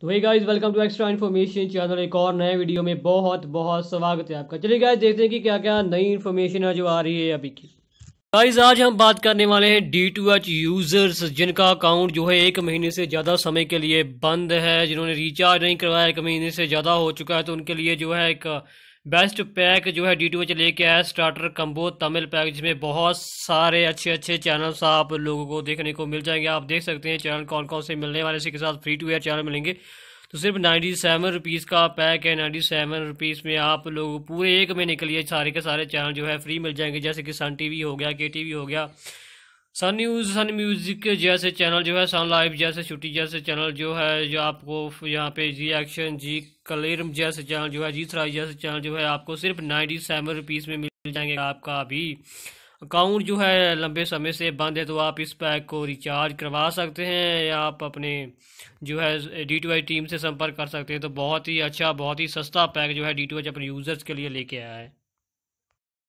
तो वही guys welcome to extra information channel एक और नए वीडियो में बहुत बहुत स्वागत है आपका चलिए गाइज देखते हैं कि क्या क्या नई इन्फॉर्मेशन है जो आ रही है अभी की गाइज आज हम बात करने वाले हैं डी टू एच यूज़र्स जिनका अकाउंट जो है एक महीने से ज़्यादा समय के लिए बंद है जिन्होंने रिचार्ज नहीं करवाया एक महीने से ज़्यादा हो चुका है तो उनके लिए जो है एक बेस्ट पैक जो है डी टी ओ लेके आया स्टार्टर कम्बो तमिल पैक जिसमें बहुत सारे अच्छे अच्छे चैनल्स आप लोगों को देखने को मिल जाएंगे आप देख सकते हैं चैनल कौन कौन से मिलने वाले इसी के साथ फ्री टू एयर चैनल मिलेंगे तो सिर्फ नाइन्टी सेवन रुपीज़ का पैक है नाइन्टी सेवन रुपीज़ में आप लोग पूरे एक महीने के लिए सारे के सारे चैनल जो है फ्री मिल जाएंगे जैसे कि सन टी वी हो गया के टी वी हो गया सन न्यूज़ सन म्यूज़िक जैसे चैनल जो है सन लाइव जैसे छुट्टी जैसे चैनल जो है जो आपको यहाँ पे जी एक्शन जी कलेरम जैसे चैनल जो है जी राय जैसे चैनल जो है आपको सिर्फ नाइन्टी सेवन रुपीज़ में मिल जाएंगे आपका अभी अकाउंट जो है लंबे समय से बंद है तो आप इस पैक को रिचार्ज करवा सकते हैं या आप अपने जो है डी टू आई टीम से संपर्क कर सकते हैं तो बहुत ही अच्छा बहुत ही सस्ता पैक जो है डी टू एच अपने यूज़र्स के लिए लेके आया है